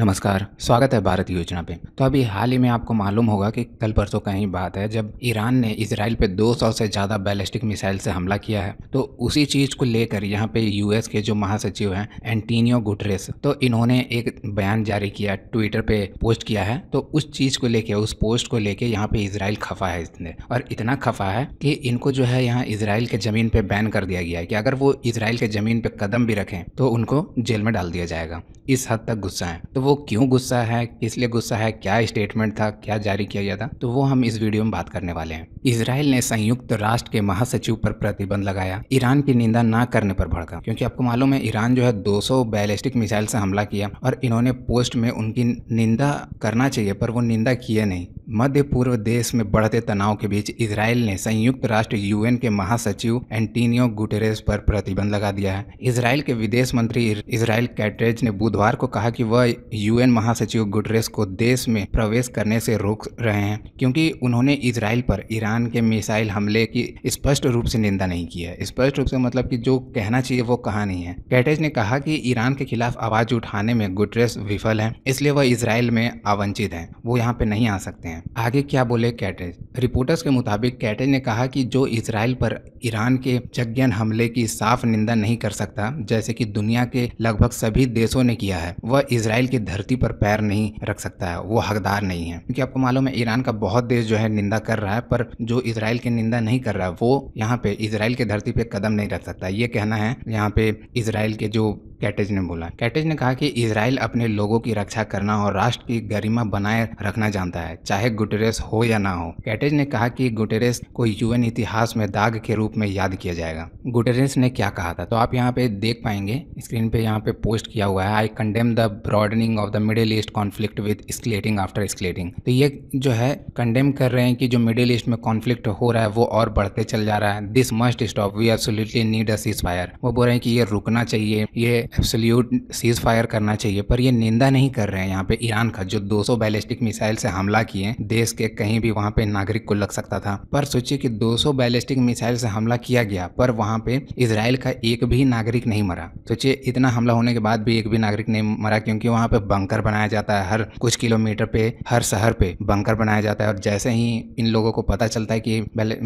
नमस्कार स्वागत है भारत योजना पे तो अभी हाल ही में आपको मालूम होगा कि कल परसों का ही बात है जब ईरान ने इसराइल पे 200 से ज़्यादा बैलिस्टिक मिसाइल से हमला किया है तो उसी चीज़ को लेकर यहाँ पे यूएस के जो महासचिव हैं एंटीनियो गुटरेस तो इन्होंने एक बयान जारी किया ट्विटर पे पोस्ट किया है तो उस चीज़ को लेकर उस पोस्ट को लेकर यहाँ पे इसराइल खफा है इसने और इतना खफा है कि इनको जो है यहाँ इसराइल के ज़मीन पर बैन कर दिया गया है कि अगर वो इसराइल के ज़मीन पर कदम भी रखें तो उनको जेल में डाल दिया जाएगा इस हद तक गुस्सा है तो वो क्यों गुस्सा है किस लिए गुस्सा है क्या स्टेटमेंट था क्या जारी किया गया था तो वो हम इस वीडियो में बात करने वाले हैं इसराइल ने संयुक्त राष्ट्र के महासचिव पर प्रतिबंध लगाया ईरान की निंदा ना करने पर भड़का क्योंकि आपको मालूम है ईरान जो है 200 बैलिस्टिक मिसाइल से हमला किया और इन्होंने पोस्ट में उनकी निंदा करना चाहिए पर वो निंदा किए नहीं मध्य पूर्व देश में बढ़ते तनाव के बीच इसराइल ने संयुक्त राष्ट्र यूएन के महासचिव एंटीनियो गुटेरेस पर प्रतिबंध लगा दिया है इसराइल के विदेश मंत्री इसराइल कैटरेज ने बुधवार को कहा कि वह यूएन महासचिव गुटरेस को देश में प्रवेश करने से रोक रहे हैं क्योंकि उन्होंने इसराइल पर ईरान के मिसाइल हमले की स्पष्ट रूप से निंदा नहीं की है स्पष्ट रूप से मतलब कि जो कहना चाहिए वो कहा नहीं है कैटेज ने कहा कि ईरान के खिलाफ आवाज उठाने में गुटरेस विफल है इसलिए वह इसराइल में आवंचित है वो यहाँ पे नहीं आ सकते हैं आगे क्या बोले कैटेज रिपोर्टर्स के मुताबिक कैटेज ने कहा कि जो इसराइल पर ईरान के जज्ञन हमले की साफ निंदा नहीं कर सकता जैसे कि दुनिया के लगभग सभी देशों ने किया है वह इसराइल के की धरती पर पैर नहीं रख सकता है वो हकदार नहीं है क्योंकि आपको मालूम है ईरान का बहुत देश जो है निंदा कर रहा है पर जो इसराइल की निंदा नहीं कर रहा है वो यहाँ पे इसराइल के धरती पे कदम नहीं रख सकता ये कहना है यहाँ पे इसराइल के जो कैटेज ने बोला कैटेज ने कहा कि इसराइल अपने लोगों की रक्षा करना और राष्ट्र की गरिमा बनाए रखना जानता है चाहे गुटेरेस हो या ना हो कैटेज ने कहा कि गुटेरेस को यूएन इतिहास में दाग के रूप में याद किया जाएगा गुटेरेस ने क्या कहा था तो आप यहाँ पे देख पाएंगे स्क्रीन पे यहाँ पे पोस्ट किया हुआ है I condemn the broadening of the Middle East conflict with escalating after escalating तो ये जो है कंडेम कर रहे हैं कि जो मिडिल ईस्ट में कॉन्फ्लिक्ट हो रहा है वो और बढ़ते चल जा रहा है this must stop we absolutely need a ceasefire वो बोल रहे हैं कि ये रुकना चाहिए ये एब्सोल्यूट सीज़ फायर करना चाहिए पर ये निंदा नहीं कर रहे हैं यहाँ पे ईरान का जो 200 बैलिस्टिक मिसाइल से हमला किए देश के कहीं भी वहाँ पे नागरिक को लग सकता था पर सोचिए कि 200 बैलिस्टिक मिसाइल से हमला किया गया पर वहाँ पे इसराइल का एक भी नागरिक नहीं मरा सोचिए इतना हमला होने के बाद भी एक भी नागरिक नहीं मरा क्योंकि वहाँ पे बंकर बनाया जाता है हर कुछ किलोमीटर पे हर शहर पे बंकर बनाया जाता है और जैसे ही इन लोगों को पता चलता है कि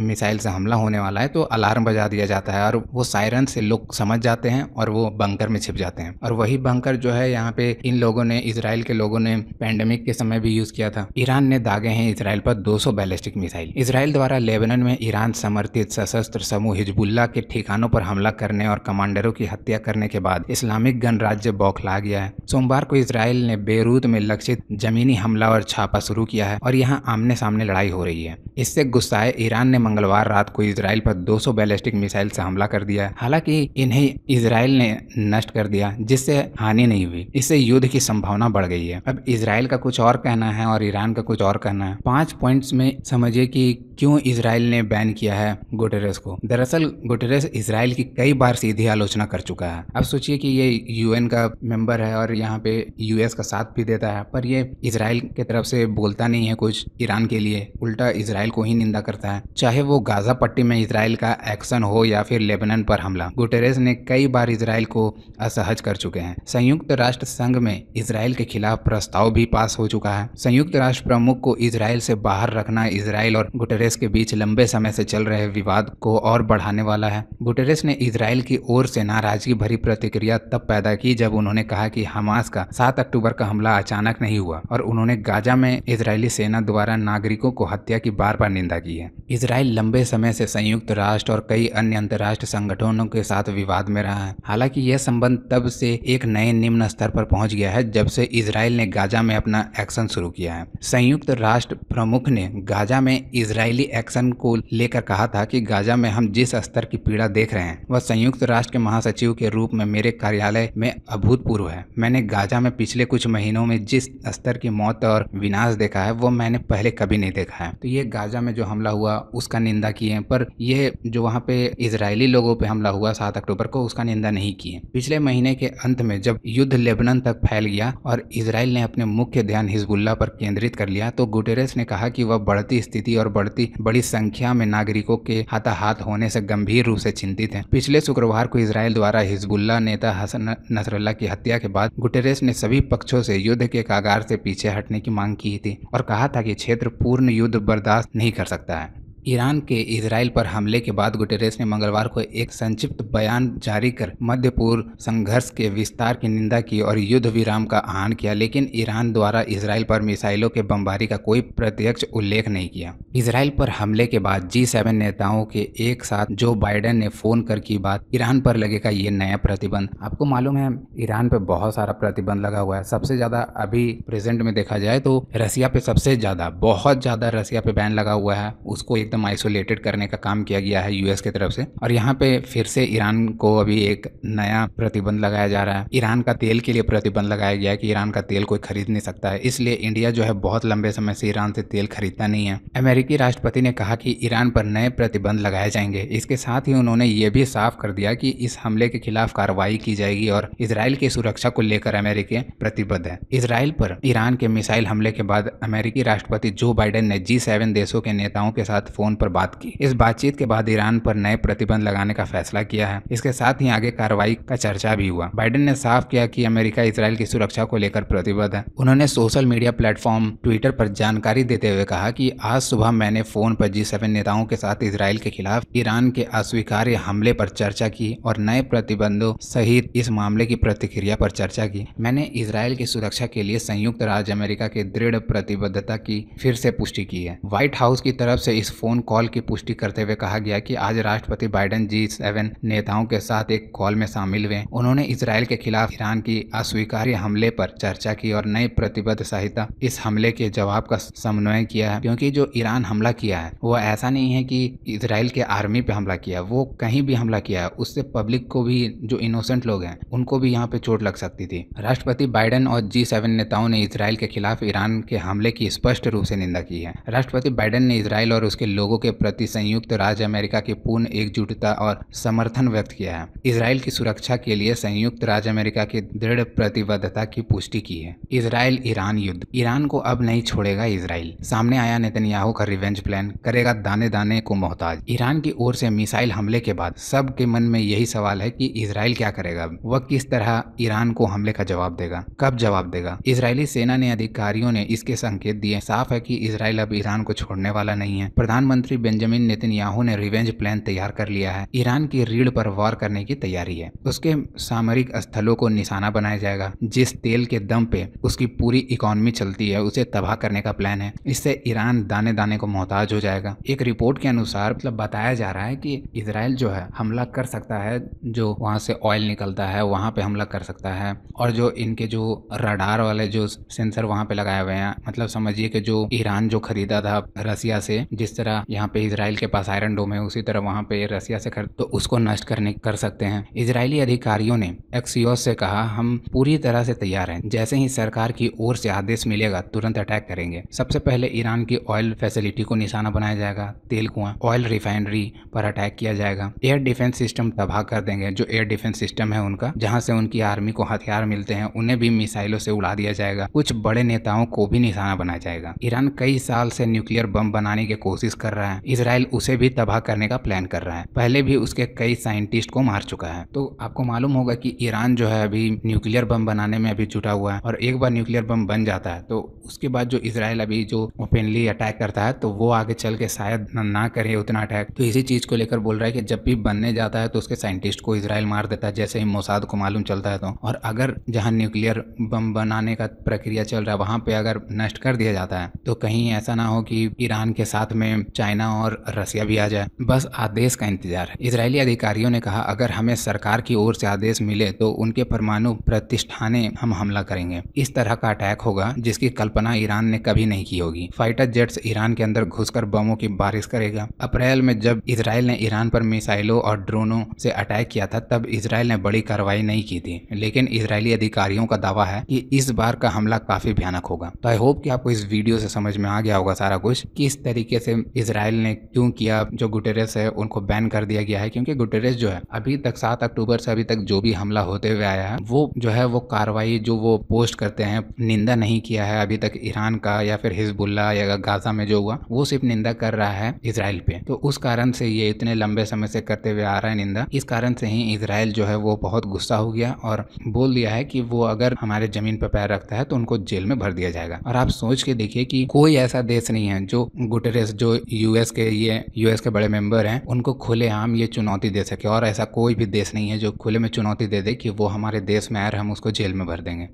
मिसाइल से हमला होने वाला है तो अलार्म बजा दिया जाता है और वो सायरन से लोग समझ जाते हैं और वो बंकर में छिप छिप जाते हैं और वही बंकर जो है यहाँ पे इन लोगों ने इसराइल के लोगों ने पैंडेमिक के समय भी यूज किया था ईरान ने दागे हैं इसराइल पर 200 बैलिस्टिक मिसाइल इसराइल द्वारा लेबनन में ईरान समर्थित सशस्त्र समूह हिजबुल्ला के ठिकानों पर हमला करने और कमांडरों की हत्या करने के बाद इस्लामिक गणराज्य बौखला गया है सोमवार को इसराइल ने बेरूत में लक्षित जमीनी हमला और छापा शुरू किया है और यहाँ आमने सामने लड़ाई हो रही है इससे गुस्साए ईरान ने मंगलवार रात को इसराइल पर 200 बैलिस्टिक मिसाइल से हमला कर दिया है हालांकि इन्हें इसराइल ने नष्ट कर कर दिया जिससे हानि नहीं हुई इससे युद्ध की संभावना बढ़ गई है अब इसराइल का कुछ और कहना है और ईरान का कुछ और कहना है पांच पॉइंट्स में समझिए कि क्यों इसराइल ने बैन किया है गुटेरेस को दरअसल गुटेरेस इसराइल की कई बार सीधी आलोचना कर चुका है अब सोचिए कि ये यूएन का मेंबर है और यहाँ पे यूएस का साथ भी देता है पर ये इसराइल की तरफ से बोलता नहीं है कुछ ईरान के लिए उल्टा इसराइल को ही निंदा करता है चाहे वो गाजा पट्टी में इसराइल का एक्शन हो या फिर लेबनान पर हमला गुटेरेस ने कई बार इसराइल को सहज कर चुके हैं संयुक्त राष्ट्र संघ में इसराइल के खिलाफ प्रस्ताव भी पास हो चुका है संयुक्त राष्ट्र प्रमुख को इसराइल से बाहर रखना इसराइल और गुटेरेस के बीच लंबे समय से चल रहे विवाद को और बढ़ाने वाला है गुटेरेस ने इसराइल की ओर से नाराजगी भरी प्रतिक्रिया तब पैदा की जब उन्होंने कहा कि हमास का सात अक्टूबर का हमला अचानक नहीं हुआ और उन्होंने गाजा में इसराइली सेना द्वारा नागरिकों को हत्या की बार बार निंदा की है इसराइल लंबे समय से संयुक्त राष्ट्र और कई अन्य अंतर्राष्ट्रीय संगठनों के साथ विवाद में रहा है हालांकि यह संबंध तब से एक नए निम्न स्तर पर पहुंच गया है जब से इसराइल ने गाजा में अपना एक्शन शुरू किया है संयुक्त राष्ट्र प्रमुख ने गाजा में इसराइली एक्शन को लेकर कहा था कि गाजा में हम जिस स्तर की पीड़ा देख रहे हैं वह संयुक्त राष्ट्र के महासचिव के रूप में मेरे कार्यालय में अभूतपूर्व है मैंने गाजा में पिछले कुछ महीनों में जिस स्तर की मौत और विनाश देखा है वो मैंने पहले कभी नहीं देखा है तो ये गाजा में जो हमला हुआ उसका निंदा किए पर यह जो वहाँ पे इसराइली लोगों पे हमला हुआ सात अक्टूबर को उसका निंदा नहीं किए पिछले महीने के अंत में जब युद्ध लेबनान तक फैल गया और इसराइल ने अपने मुख्य ध्यान हिजबुल्ला पर केंद्रित कर लिया तो गुटेरेस ने कहा कि वह बढ़ती स्थिति और बढ़ती बड़ी संख्या में नागरिकों के हाथाहाथ होने से गंभीर रूप से चिंतित है पिछले शुक्रवार को इसराइल द्वारा हिजबुल्ला नेता हसन नसरल्ला की हत्या के बाद गुटेरेस ने सभी पक्षों से युद्ध के कागार से पीछे हटने की मांग की थी और कहा था कि क्षेत्र पूर्ण युद्ध बर्दाश्त नहीं कर सकता है ईरान के इसराइल पर हमले के बाद गुटेरेस ने मंगलवार को एक संक्षिप्त बयान जारी कर मध्य पूर्व संघर्ष के विस्तार की निंदा की और युद्ध विराम का आह्वान किया लेकिन ईरान द्वारा इसराइल पर मिसाइलों के बमबारी का कोई प्रत्यक्ष उल्लेख नहीं किया इसराइल पर हमले के बाद जी सेवन नेताओं के एक साथ जो बाइडेन ने फोन कर की बात ईरान पर लगेगा ये नया प्रतिबंध आपको मालूम है ईरान पर बहुत सारा प्रतिबंध लगा हुआ है सबसे ज्यादा अभी प्रेजेंट में देखा जाए तो रसिया पे सबसे ज्यादा बहुत ज्यादा रसिया पे बैन लगा हुआ है उसको एक एकदम आइसोलेटेड करने का काम किया गया है यूएस की तरफ से और यहाँ पे फिर से ईरान को अभी एक नया प्रतिबंध लगाया जा रहा है ईरान का तेल के लिए प्रतिबंध लगाया गया है कि ईरान का तेल कोई खरीद नहीं सकता है इसलिए इंडिया जो है बहुत लंबे समय से ईरान से तेल खरीदता नहीं है अमेरिकी राष्ट्रपति ने कहा कि ईरान पर नए प्रतिबंध लगाए जाएंगे इसके साथ ही उन्होंने ये भी साफ कर दिया कि इस हमले के खिलाफ कार्रवाई की जाएगी और इसराइल की सुरक्षा को लेकर अमेरिकी प्रतिबद्ध है इसराइल पर ईरान के मिसाइल हमले के बाद अमेरिकी राष्ट्रपति जो बाइडेन ने जी देशों के नेताओं के साथ फ़ोन पर बात की इस बातचीत के बाद ईरान पर नए प्रतिबंध लगाने का फैसला किया है इसके साथ ही आगे कार्रवाई का चर्चा भी हुआ बाइडेन ने साफ किया कि अमेरिका इसराइल की सुरक्षा को लेकर प्रतिबद्ध है उन्होंने सोशल मीडिया प्लेटफॉर्म ट्विटर पर जानकारी देते हुए कहा कि आज सुबह मैंने फोन पर जी सेवन नेताओं के साथ इसराइल के खिलाफ ईरान के अस्वीकार्य हमले पर चर्चा की और नए प्रतिबंधों सहित इस मामले की प्रतिक्रिया पर चर्चा की मैंने इसराइल की सुरक्षा के लिए संयुक्त राज्य अमेरिका की दृढ़ प्रतिबद्धता की फिर से पुष्टि की है व्हाइट हाउस की तरफ से इस फोन फ़ोन कॉल की पुष्टि करते हुए कहा गया कि आज राष्ट्रपति बाइडेन जी सेवन नेताओं के साथ एक कॉल में शामिल हुए उन्होंने इसराइल के खिलाफ ईरान की अस्वीकार्य हमले पर चर्चा की और नई प्रतिबद्ध सहायता इस हमले के जवाब का समन्वय किया है क्योंकि जो ईरान हमला किया है वो ऐसा नहीं है कि इसराइल के आर्मी पे हमला किया वो कहीं भी हमला किया है उससे पब्लिक को भी जो इनोसेंट लोग हैं उनको भी यहाँ पे चोट लग सकती थी राष्ट्रपति बाइडेन और जी सेवन नेताओं ने इसराइल के खिलाफ ईरान के हमले की स्पष्ट रूप से निंदा की है राष्ट्रपति बाइडेन ने इसराइल और उसके लोग लोगों के प्रति संयुक्त राज्य अमेरिका की पूर्ण एकजुटता और समर्थन व्यक्त किया है इसराइल की सुरक्षा के लिए संयुक्त राज्य अमेरिका की दृढ़ प्रतिबद्धता की पुष्टि की है इसराइल ईरान युद्ध ईरान को अब नहीं छोड़ेगा इसराइल सामने आया नेतन्याहू का रिवेंज प्लान करेगा दाने दाने को मोहताज ईरान की ओर से मिसाइल हमले के बाद सब के मन में यही सवाल है कि इसराइल क्या करेगा वह किस तरह ईरान को हमले का जवाब देगा कब जवाब देगा इसराइली सेना ने अधिकारियों ने इसके संकेत दिए साफ है कि इसराइल अब ईरान को छोड़ने वाला नहीं है प्रधानमंत्री प्रधानमंत्री बेंजामिन नेतन्याहू ने रिवेंज प्लान तैयार कर लिया है ईरान की रीढ़ पर वॉर करने की तैयारी है उसके सामरिक स्थलों को निशाना बनाया जाएगा जिस तेल के दम पे उसकी पूरी इकोनॉमी चलती है उसे तबाह करने का प्लान है इससे ईरान दाने दाने को मोहताज हो जाएगा एक रिपोर्ट के अनुसार मतलब बताया जा रहा है कि इसराइल जो है हमला कर सकता है जो वहाँ से ऑयल निकलता है वहाँ पे हमला कर सकता है और जो इनके जो रडार वाले जो सेंसर वहाँ पे लगाए हुए हैं मतलब समझिए कि जो ईरान जो खरीदा था रसिया से जिस तरह तरह यहाँ पे इसराइल के पास आयरन डोम है उसी तरह वहाँ पे रसिया से खरीद तो उसको नष्ट करने कर सकते हैं इसराइली अधिकारियों ने एक्सियोस से कहा हम पूरी तरह से तैयार हैं जैसे ही सरकार की ओर से आदेश मिलेगा तुरंत अटैक करेंगे सबसे पहले ईरान की ऑयल फैसिलिटी को निशाना बनाया जाएगा तेल कुआं ऑयल रिफाइनरी पर अटैक किया जाएगा एयर डिफेंस सिस्टम तबाह कर देंगे जो एयर डिफेंस सिस्टम है उनका जहाँ से उनकी आर्मी को हथियार मिलते हैं उन्हें भी मिसाइलों से उड़ा दिया जाएगा कुछ बड़े नेताओं को भी निशाना बनाया जाएगा ईरान कई साल से न्यूक्लियर बम बनाने की कोशिश कर रहा है इसराइल उसे भी तबाह करने का प्लान कर रहा है पहले भी उसके कई साइंटिस्ट को मार चुका है तो आपको मालूम होगा कि ईरान जो है अभी न्यूक्लियर बम बनाने में अभी जुटा हुआ है और एक बार न्यूक्लियर बम बन जाता है तो उसके बाद जो इसराइल अभी जो ओपनली अटैक करता है तो वो आगे चल के शायद ना करे उतना अटैक तो इसी चीज को लेकर बोल रहा है कि जब भी बनने जाता है तो उसके साइंटिस्ट को इसराइल मार देता है जैसे ही मोसाद को मालूम चलता है तो और अगर जहाँ न्यूक्लियर बम बनाने का प्रक्रिया चल रहा है वहाँ पे अगर नष्ट कर दिया जाता है तो कहीं ऐसा ना हो कि ईरान के साथ में चाइना और रसिया भी आ जाए बस आदेश का इंतजार है इसराइली अधिकारियों ने कहा अगर हमें सरकार की ओर से आदेश मिले तो उनके परमाणु प्रतिष्ठाने हम हमला करेंगे इस तरह का अटैक होगा जिसकी कल्पना ईरान ने कभी नहीं की होगी फाइटर जेट्स ईरान के अंदर घुसकर बमों की बारिश करेगा अप्रैल में जब इसराइल ने ईरान पर मिसाइलों और ड्रोनों से अटैक किया था तब इसराइल ने बड़ी कार्रवाई नहीं की थी लेकिन इसराइली अधिकारियों का दावा है कि इस बार का हमला काफी भयानक होगा तो आई होप कि आपको इस वीडियो से समझ में आ गया होगा सारा कुछ किस तरीके से इसराइल ने क्यों किया जो गुटेरेस है उनको बैन कर दिया गया है क्योंकि गुटेरेस जो है अभी तक सात अक्टूबर से अभी तक जो भी हमला होते हुए आया है वो जो है वो कार्रवाई जो वो पोस्ट करते हैं निंदा नहीं किया है अभी तक ईरान का या फिर हिजबुल्ला या गाजा में जो हुआ वो सिर्फ निंदा कर रहा है इसराइल पे तो उस कारण से ये इतने लंबे समय से करते हुए आ रहा है निंदा इस कारण से ही इसराइल जो है वो बहुत गुस्सा हो गया और बोल दिया है कि वो अगर हमारे जमीन पर पैर रखता है तो उनको जेल में भर दिया जाएगा और आप सोच के देखिए कि कोई ऐसा देश नहीं है जो गुटेरेस जो यूएस के ये यूएस के बड़े मेंबर हैं उनको खुले आम ये चुनौती दे सके और ऐसा कोई भी देश नहीं है जो खुले में चुनौती दे दे कि वो हमारे देश में आए हम उसको जेल में भर देंगे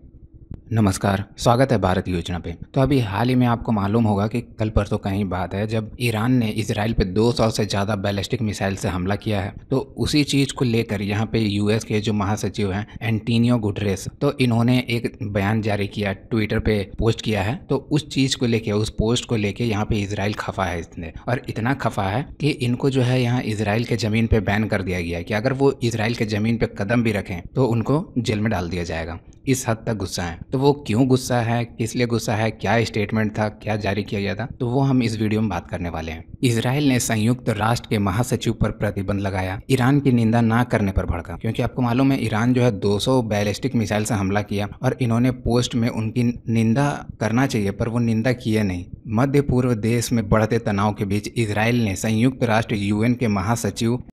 नमस्कार स्वागत है भारत योजना पे तो अभी हाल ही में आपको मालूम होगा कि कल परसों का ही बात है जब ईरान ने इसराइल पे 200 से ज़्यादा बैलिस्टिक मिसाइल से हमला किया है तो उसी चीज़ को लेकर यहाँ पे यूएस के जो महासचिव हैं एंटीनियो गुटरेस तो इन्होंने एक बयान जारी किया ट्विटर पे पोस्ट किया है तो उस चीज़ को लेकर उस पोस्ट को लेकर यहाँ पे इसराइल खफा है इसने और इतना खफा है कि इनको जो है यहाँ इसराइल के ज़मीन पर बैन कर दिया गया है कि अगर वो इसराइल के ज़मीन पर कदम भी रखें तो उनको जेल में डाल दिया जाएगा इस हद तक गुस्सा है तो तो वो क्यों गुस्सा है किस लिए गुस्सा है क्या स्टेटमेंट था क्या जारी किया गया था तो वो हम इस वीडियो में बात करने वाले हैं इसराइल ने संयुक्त राष्ट्र के महासचिव पर प्रतिबंध लगाया ईरान की निंदा ना करने पर भड़का क्योंकि आपको मालूम है ईरान जो है 200 बैलिस्टिक मिसाइल से हमला किया और इन्होंने पोस्ट में उनकी निंदा करना चाहिए पर वो निंदा किए नहीं मध्य पूर्व देश में बढ़ते तनाव के बीच इसराइल ने संयुक्त राष्ट्र यूएन के महासचिव